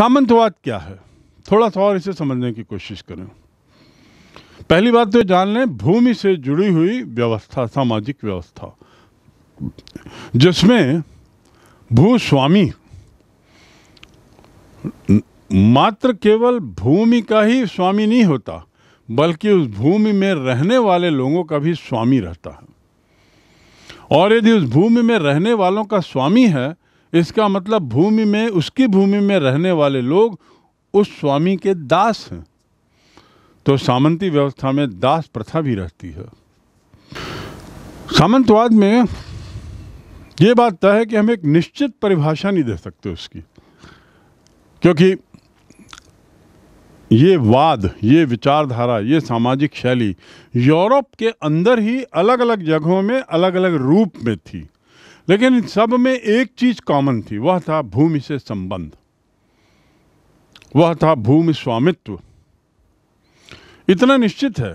सामंतवाद क्या है थोड़ा सा और इसे समझने की कोशिश करें पहली बात तो जान लें भूमि से जुड़ी हुई व्यवस्था सामाजिक व्यवस्था जिसमें भूस्वामी मात्र केवल भूमि का ही स्वामी नहीं होता बल्कि उस भूमि में रहने वाले लोगों का भी स्वामी रहता है और यदि उस भूमि में रहने वालों का स्वामी है इसका मतलब भूमि में उसकी भूमि में रहने वाले लोग उस स्वामी के दास हैं तो सामंती व्यवस्था में दास प्रथा भी रहती है सामंतवाद में ये बात तय है कि हम एक निश्चित परिभाषा नहीं दे सकते उसकी क्योंकि ये वाद ये विचारधारा ये सामाजिक शैली यूरोप के अंदर ही अलग अलग जगहों में अलग अलग रूप में थी लेकिन इन सब में एक चीज कॉमन थी वह था भूमि से संबंध वह था भूमि स्वामित्व इतना निश्चित है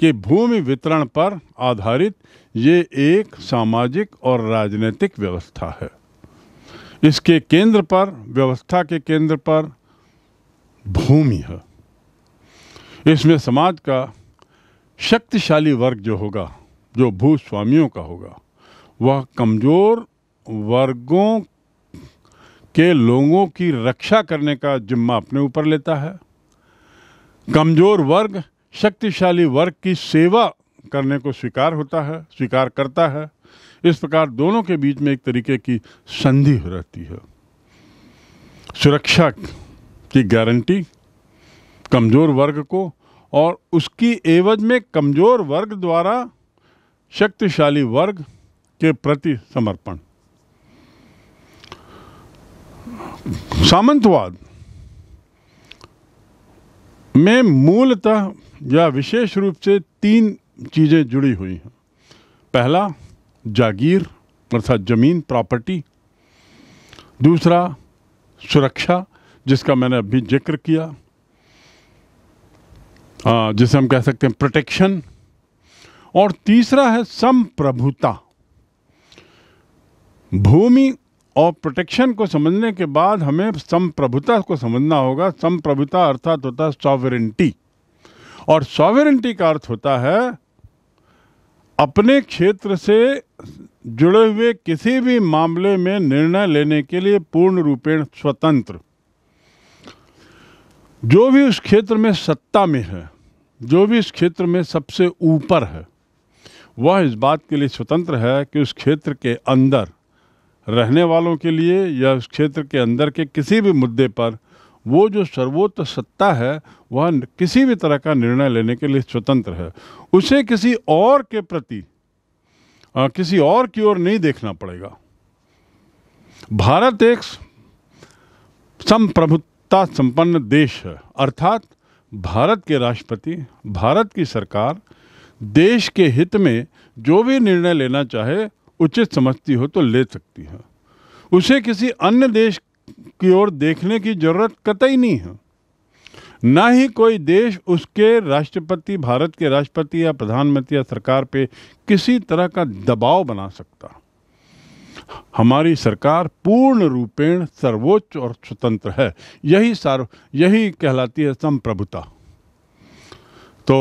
कि भूमि वितरण पर आधारित ये एक सामाजिक और राजनीतिक व्यवस्था है इसके केंद्र पर व्यवस्था के केंद्र पर भूमि है इसमें समाज का शक्तिशाली वर्ग जो होगा जो भूस्वामियों का होगा वह कमज़ोर वर्गों के लोगों की रक्षा करने का जिम्मा अपने ऊपर लेता है कमज़ोर वर्ग शक्तिशाली वर्ग की सेवा करने को स्वीकार होता है स्वीकार करता है इस प्रकार दोनों के बीच में एक तरीके की संधि रहती है सुरक्षा की गारंटी कमज़ोर वर्ग को और उसकी एवज में कमज़ोर वर्ग द्वारा शक्तिशाली वर्ग के प्रति समर्पण सामंतवाद में मूलतः या विशेष रूप से तीन चीज़ें जुड़ी हुई हैं पहला जागीर अर्थात ज़मीन प्रॉपर्टी दूसरा सुरक्षा जिसका मैंने अभी जिक्र किया जिसे हम कह सकते हैं प्रोटेक्शन और तीसरा है संप्रभुता भूमि और प्रोटेक्शन को समझने के बाद हमें संप्रभुता को समझना होगा संप्रभुता अर्थात होता है सॉवरेंटी और सॉवरेंटी का अर्थ होता है अपने क्षेत्र से जुड़े हुए किसी भी मामले में निर्णय लेने के लिए पूर्ण रूपेण स्वतंत्र जो भी उस क्षेत्र में सत्ता में है जो भी इस क्षेत्र में सबसे ऊपर है वह इस बात के लिए स्वतंत्र है कि उस क्षेत्र के अंदर रहने वालों के लिए या उस क्षेत्र के अंदर के किसी भी मुद्दे पर वो जो सर्वोच्च सत्ता है वह किसी भी तरह का निर्णय लेने के लिए स्वतंत्र है उसे किसी और के प्रति आ, किसी और की ओर नहीं देखना पड़ेगा भारत एक संप्रभुता संपन्न देश है अर्थात भारत के राष्ट्रपति भारत की सरकार देश के हित में जो भी निर्णय लेना चाहे उचित समझती हो तो ले सकती है उसे किसी अन्य देश की ओर देखने की जरूरत कतई नहीं है ना ही कोई देश उसके राष्ट्रपति भारत के राष्ट्रपति या प्रधानमंत्री या सरकार पे किसी तरह का दबाव बना सकता हमारी सरकार पूर्ण रूपेण सर्वोच्च और स्वतंत्र है यही सार यही कहलाती है संप्रभुता तो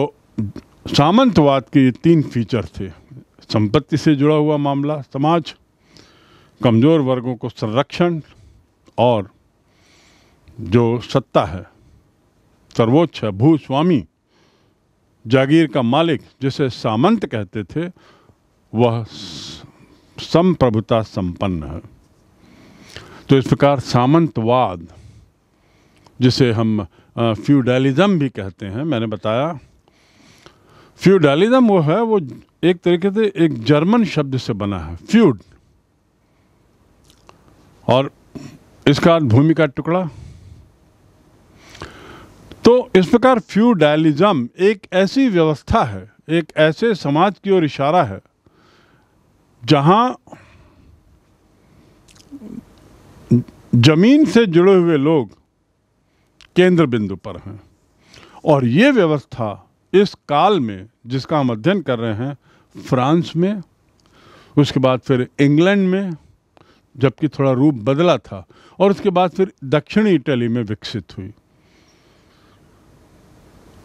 सामंतवाद के ये तीन फीचर थे संपत्ति से जुड़ा हुआ मामला समाज कमज़ोर वर्गों को संरक्षण और जो सत्ता है सर्वोच्च है भूस्वामी जागीर का मालिक जिसे सामंत कहते थे वह संप्रभुता संपन्न है तो इस प्रकार सामंतवाद जिसे हम फ्यूडलिज्म भी कहते हैं मैंने बताया फ्यूडलिज्म वो है वो एक तरीके से एक जर्मन शब्द से बना है फ्यूड और इसका भूमि का टुकड़ा तो इस प्रकार फ्यूडलिज्म एक ऐसी व्यवस्था है एक ऐसे समाज की ओर इशारा है जहां जमीन से जुड़े हुए लोग केंद्र बिंदु पर हैं और ये व्यवस्था इस काल में जिसका हम अध्ययन कर रहे हैं फ्रांस में उसके बाद फिर इंग्लैंड में जबकि थोड़ा रूप बदला था और उसके बाद फिर दक्षिणी इटली में विकसित हुई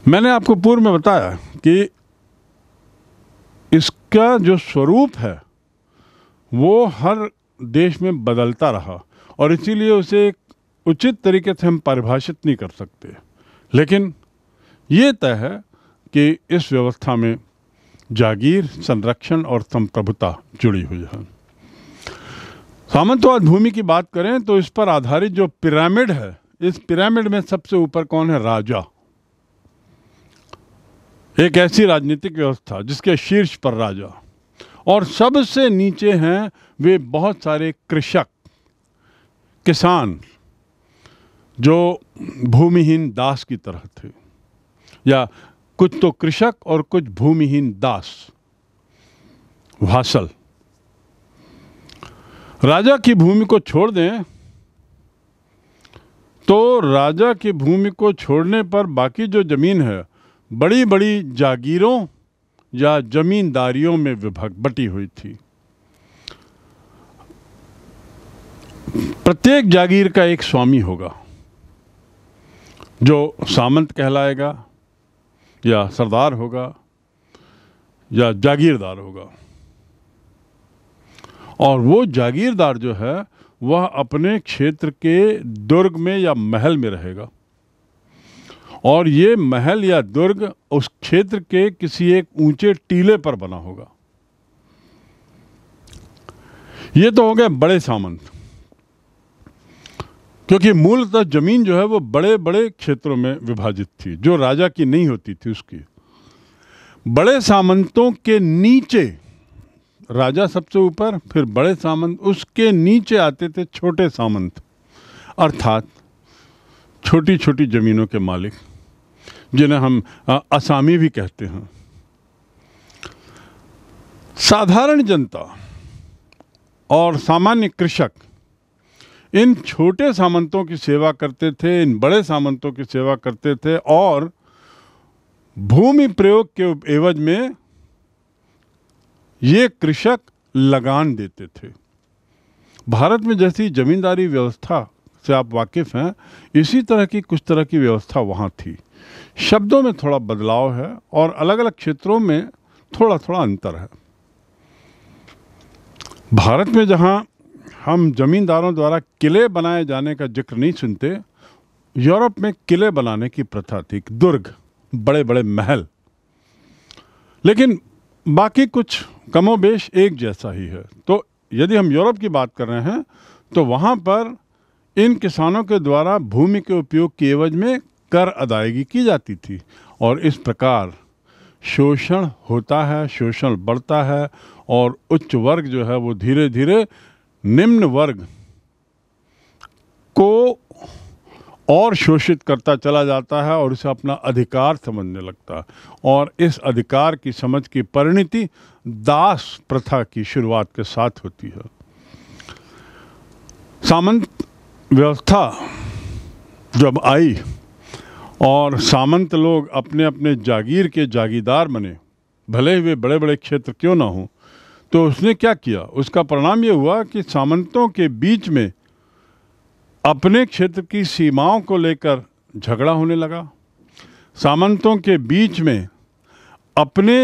मैंने आपको पूर्व में बताया कि इसका जो स्वरूप है वो हर देश में बदलता रहा और इसीलिए उसे एक उचित तरीके से हम परिभाषित नहीं कर सकते लेकिन ये तय है कि इस व्यवस्था में जागीर संरक्षण और संप्रभुता जुड़ी हुई है सामंतवाद भूमि की बात करें तो इस पर आधारित जो पिरामिड है इस पिरामिड में सबसे ऊपर कौन है राजा एक ऐसी राजनीतिक व्यवस्था जिसके शीर्ष पर राजा और सबसे नीचे हैं वे बहुत सारे कृषक किसान जो भूमिहीन दास की तरह थे या कुछ तो कृषक और कुछ भूमिहीन दास वासल राजा की भूमि को छोड़ दें तो राजा की भूमि को छोड़ने पर बाकी जो ज़मीन है बड़ी बड़ी जागीरों या जमींदारियों में विभक्त बटी हुई थी प्रत्येक जागीर का एक स्वामी होगा जो सामंत कहलाएगा या सरदार होगा या जागीरदार होगा और वो जागीरदार जो है वह अपने क्षेत्र के दुर्ग में या महल में रहेगा और ये महल या दुर्ग उस क्षेत्र के किसी एक ऊंचे टीले पर बना होगा ये तो हो गए बड़े सामंत क्योंकि मूलतः जमीन जो है वो बड़े बड़े क्षेत्रों में विभाजित थी जो राजा की नहीं होती थी उसकी बड़े सामंतों के नीचे राजा सबसे ऊपर फिर बड़े सामंत उसके नीचे आते थे छोटे सामंत अर्थात छोटी छोटी ज़मीनों के मालिक जिन्हें हम असामी भी कहते हैं साधारण जनता और सामान्य कृषक इन छोटे सामंतों की सेवा करते थे इन बड़े सामंतों की सेवा करते थे और भूमि प्रयोग के एवज में ये कृषक लगान देते थे भारत में जैसी जमींदारी व्यवस्था से आप वाकिफ़ हैं इसी तरह की कुछ तरह की व्यवस्था वहाँ थी शब्दों में थोड़ा बदलाव है और अलग अलग क्षेत्रों में थोड़ा थोड़ा अंतर है भारत में जहाँ हम जमींदारों द्वारा किले बनाए जाने का जिक्र नहीं सुनते यूरोप में किले बनाने की प्रथा थी दुर्ग बड़े बड़े महल लेकिन बाकी कुछ कमोबेश एक जैसा ही है तो यदि हम यूरोप की बात कर रहे हैं तो वहाँ पर इन किसानों के द्वारा भूमि के उपयोग की एवज में कर अदायगी की जाती थी और इस प्रकार शोषण होता है शोषण बढ़ता है और उच्च वर्ग जो है वो धीरे धीरे निम्न वर्ग को और शोषित करता चला जाता है और उसे अपना अधिकार समझने लगता है और इस अधिकार की समझ की परिणति दास प्रथा की शुरुआत के साथ होती है सामंत व्यवस्था जब आई और सामंत लोग अपने अपने जागीर के जागीरदार बने भले ही वे बड़े बड़े क्षेत्र क्यों ना हों तो उसने क्या किया उसका परिणाम ये हुआ कि सामंतों के बीच में अपने क्षेत्र की सीमाओं को लेकर झगड़ा होने लगा सामंतों के बीच में अपने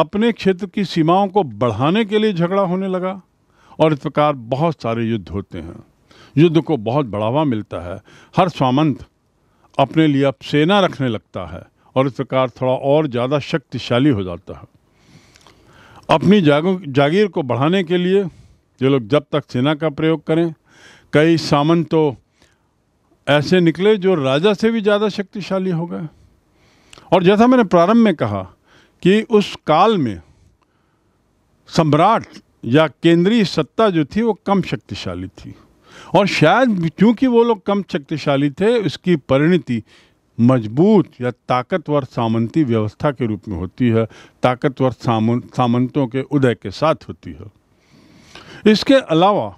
अपने क्षेत्र की सीमाओं को बढ़ाने के लिए झगड़ा होने लगा और इस प्रकार बहुत सारे युद्ध होते हैं युद्ध को बहुत बढ़ावा मिलता है हर सामंत अपने लिए अब सेना रखने लगता है और इस प्रकार थोड़ा और ज़्यादा शक्तिशाली हो जाता है अपनी जागीर को बढ़ाने के लिए ये लोग जब तक सेना का प्रयोग करें कई सामंत तो ऐसे निकले जो राजा से भी ज़्यादा शक्तिशाली हो गए और जैसा मैंने प्रारंभ में कहा कि उस काल में सम्राट या केंद्रीय सत्ता जो थी वो कम शक्तिशाली थी और शायद क्योंकि वो लोग कम शक्तिशाली थे उसकी परिणति मजबूत या ताकतवर सामंती व्यवस्था के रूप में होती है ताकतवर सामं सामंतों के उदय के साथ होती है इसके अलावा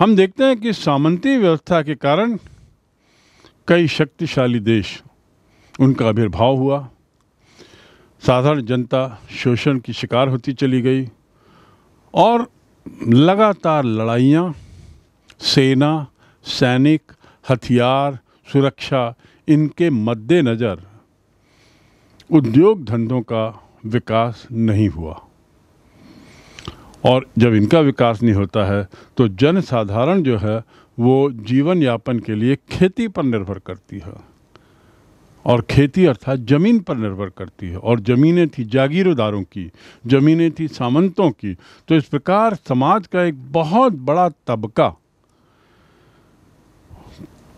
हम देखते हैं कि सामंती व्यवस्था के कारण कई शक्तिशाली देश उनका आविर्भाव हुआ साधारण जनता शोषण की शिकार होती चली गई और लगातार लड़ाइयाँ सेना सैनिक हथियार सुरक्षा इनके मद्देनज़र उद्योग धंधों का विकास नहीं हुआ और जब इनका विकास नहीं होता है तो जनसाधारण जो है वो जीवन यापन के लिए खेती पर निर्भर करती है और खेती अर्थात ज़मीन पर निर्भर करती है और ज़मीनें थी जागीरदारों की ज़मीनें थी सामंतों की तो इस प्रकार समाज का एक बहुत बड़ा तबका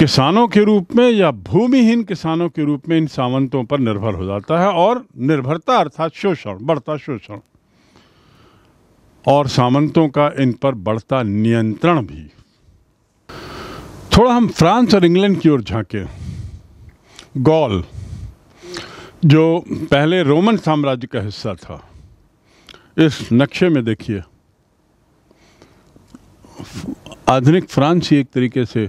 किसानों के रूप में या भूमिहीन किसानों के रूप में इन सामंतों पर निर्भर हो जाता है और निर्भरता अर्थात शोषण बढ़ता शोषण और सामंतों का इन पर बढ़ता नियंत्रण भी थोड़ा हम फ्रांस और इंग्लैंड की ओर झांके गॉल जो पहले रोमन साम्राज्य का हिस्सा था इस नक्शे में देखिए आधुनिक फ्रांस ही एक तरीके से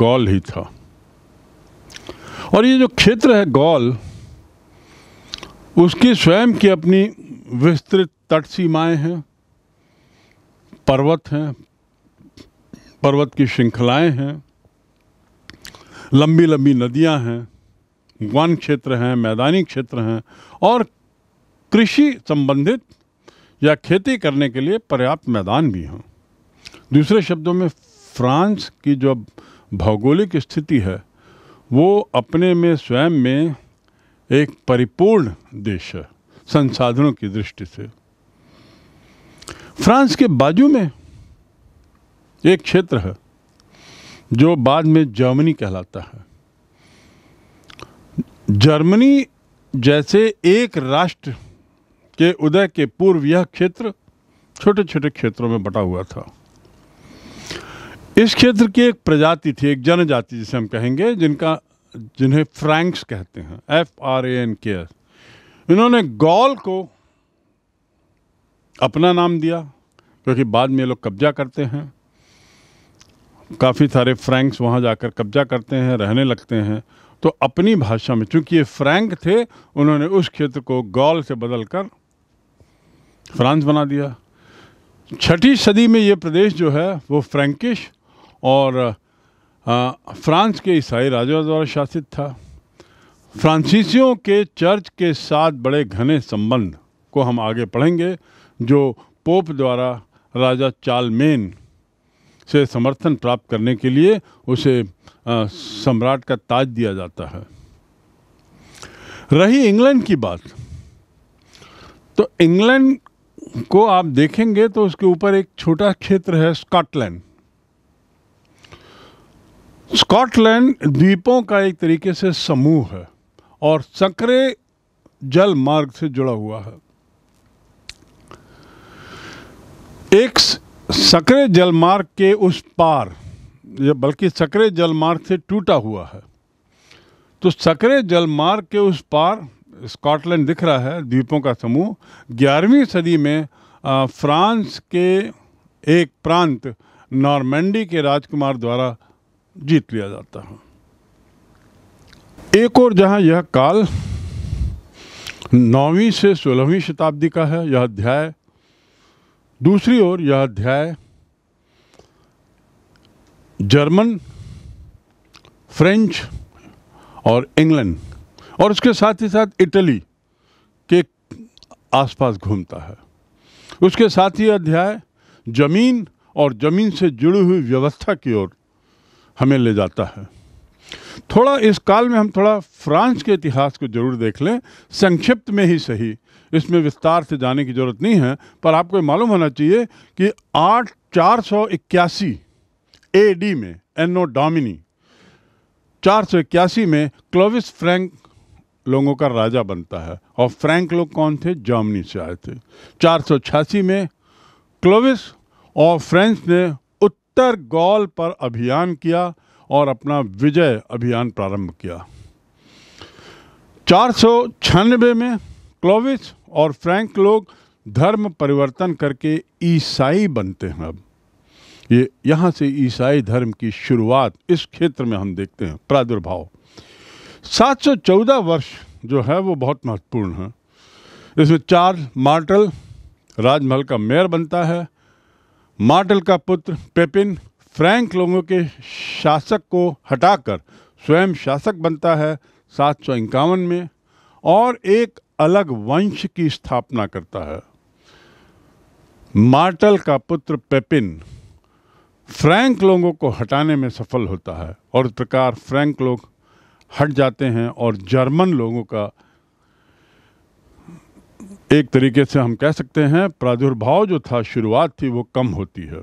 गौल ही था और ये जो क्षेत्र है गौल उसकी स्वयं की अपनी विस्तृत तट सीमाएं हैं पर्वत हैं पर्वत की श्रृंखलाएं हैं लंबी लंबी नदियां हैं वन क्षेत्र हैं मैदानी क्षेत्र हैं और कृषि संबंधित या खेती करने के लिए पर्याप्त मैदान भी हैं दूसरे शब्दों में फ्रांस की जो भौगोलिक स्थिति है वो अपने में स्वयं में एक परिपूर्ण देश है संसाधनों की दृष्टि से फ्रांस के बाजू में एक क्षेत्र है जो बाद में जर्मनी कहलाता है जर्मनी जैसे एक राष्ट्र के उदय के पूर्व यह क्षेत्र छोटे छोटे क्षेत्रों में बटा हुआ था इस क्षेत्र की एक प्रजाति थी एक जनजाति जिसे हम कहेंगे जिनका जिन्हें फ्रैंक्स कहते हैं F R A N K S इन्होंने गॉल को अपना नाम दिया क्योंकि बाद में ये लोग कब्जा करते हैं काफ़ी सारे फ्रैंक्स वहाँ जाकर कब्जा करते हैं रहने लगते हैं तो अपनी भाषा में चूंकि ये फ्रैंक थे उन्होंने उस क्षेत्र को गौल से बदल कर फ्रांस बना दिया छठी सदी में ये प्रदेश जो है वो फ्रैंकिश और फ्रांस के ईसाई राजा द्वारा शासित था फ्रांसीसियों के चर्च के साथ बड़े घने संबंध को हम आगे पढ़ेंगे जो पोप द्वारा राजा चालमेन से समर्थन प्राप्त करने के लिए उसे सम्राट का ताज दिया जाता है रही इंग्लैंड की बात तो इंग्लैंड को आप देखेंगे तो उसके ऊपर एक छोटा क्षेत्र है स्कॉटलैंड स्कॉटलैंड द्वीपों का एक तरीके से समूह है और संकरे जल मार्ग से जुड़ा हुआ है एक सकरे जल मार्ग के उस पार या बल्कि सकरे जल मार्ग से टूटा हुआ है तो सकरे जल मार्ग के उस पार स्कॉटलैंड दिख रहा है द्वीपों का समूह ग्यारहवीं सदी में फ्रांस के एक प्रांत नॉर्मेंडी के राजकुमार द्वारा जीत लिया जाता है एक और जहां यह काल नौवीं से सोलहवीं शताब्दी का है यह अध्याय दूसरी ओर यह अध्याय जर्मन फ्रेंच और इंग्लैंड और उसके साथ ही साथ इटली के आसपास घूमता है उसके साथ ही अध्याय जमीन और जमीन से जुड़ी हुई व्यवस्था की ओर हमें ले जाता है थोड़ा इस काल में हम थोड़ा फ्रांस के इतिहास को जरूर देख लें संक्षिप्त में ही सही इसमें विस्तार से जाने की ज़रूरत नहीं है पर आपको मालूम होना चाहिए कि आठ चार सौ इक्यासी ए डी में एनो डोमिनी चार सौ इक्यासी में क्लोविस फ्रैंक लोगों का राजा बनता है और फ्रैंक लोग कौन थे जर्मनी से आए थे चार सौ छियासी में क्लोविस और फ्रेंच ने उत्तर गोल पर अभियान किया और अपना विजय अभियान प्रारंभ किया चार में क्लोविस और फ्रैंक लोग धर्म परिवर्तन करके ईसाई बनते हैं अब ये यहाँ से ईसाई धर्म की शुरुआत इस क्षेत्र में हम देखते हैं प्रादुर्भाव 714 वर्ष जो है वो बहुत महत्वपूर्ण है इसमें चार मार्टल राजमहल का मेयर बनता है मार्टल का पुत्र पेपिन फ्रैंक लोगों के शासक को हटाकर स्वयं शासक बनता है सात में और एक अलग वंश की स्थापना करता है मार्टल का पुत्र पेपिन फ्रैंक लोगों को हटाने में सफल होता है और इस प्रकार फ्रैंक लोग हट जाते हैं और जर्मन लोगों का एक तरीके से हम कह सकते हैं प्रादुर्भाव जो था शुरुआत थी वो कम होती है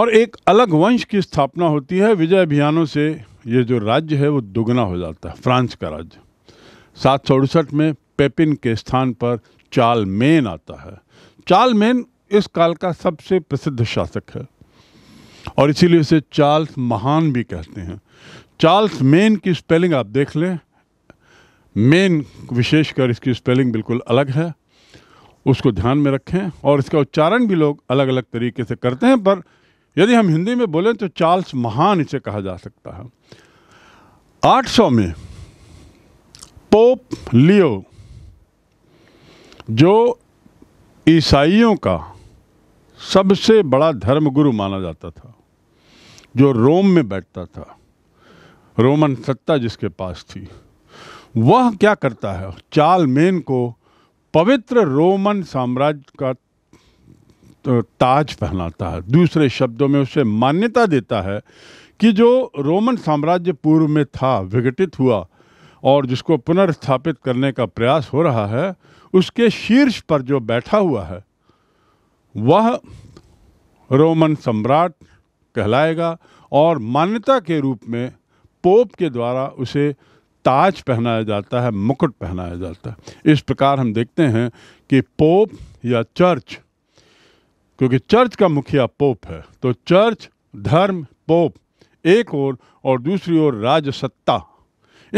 और एक अलग वंश की स्थापना होती है विजय अभियानों से ये जो राज्य है वो दुगना हो जाता है फ्रांस का राज्य सात में पेपिन के स्थान पर चालमेन आता है चालमेन इस काल का सबसे प्रसिद्ध शासक है और इसीलिए उसे चार्ल्स महान भी कहते हैं चार्ल्स मेन की स्पेलिंग आप देख लें मेन विशेषकर इसकी स्पेलिंग बिल्कुल अलग है उसको ध्यान में रखें और इसका उच्चारण भी लोग अलग अलग तरीके से करते हैं पर यदि हम हिंदी में बोलें तो चार्ल्स महान इसे कहा जा सकता है 800 में पोप लियो जो ईसाइयों का सबसे बड़ा धर्मगुरु माना जाता था जो रोम में बैठता था रोमन सत्ता जिसके पास थी वह क्या करता है मेन को पवित्र रोमन साम्राज्य का ताज पहनाता है दूसरे शब्दों में उसे मान्यता देता है कि जो रोमन साम्राज्य पूर्व में था विघटित हुआ और जिसको पुनर्स्थापित करने का प्रयास हो रहा है उसके शीर्ष पर जो बैठा हुआ है वह रोमन सम्राट कहलाएगा और मान्यता के रूप में पोप के द्वारा उसे ताज पहनाया जाता है मुकुट पहनाया जाता है इस प्रकार हम देखते हैं कि पोप या चर्च क्योंकि चर्च का मुखिया पोप है तो चर्च धर्म पोप एक ओर और दूसरी ओर राजसत्ता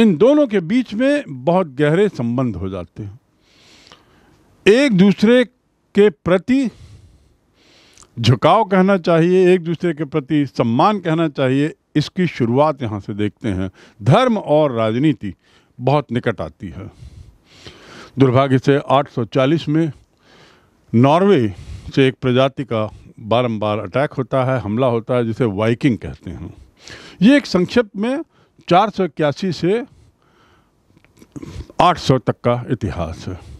इन दोनों के बीच में बहुत गहरे संबंध हो जाते हैं एक दूसरे के प्रति झुकाव कहना चाहिए एक दूसरे के प्रति सम्मान कहना चाहिए इसकी शुरुआत यहाँ से देखते हैं धर्म और राजनीति बहुत निकट आती है दुर्भाग्य से 840 में नॉर्वे से एक प्रजाति का बारंबार अटैक होता है हमला होता है जिसे वाइकिंग कहते हैं ये एक संक्षिप्त में चार से 800 तक का इतिहास है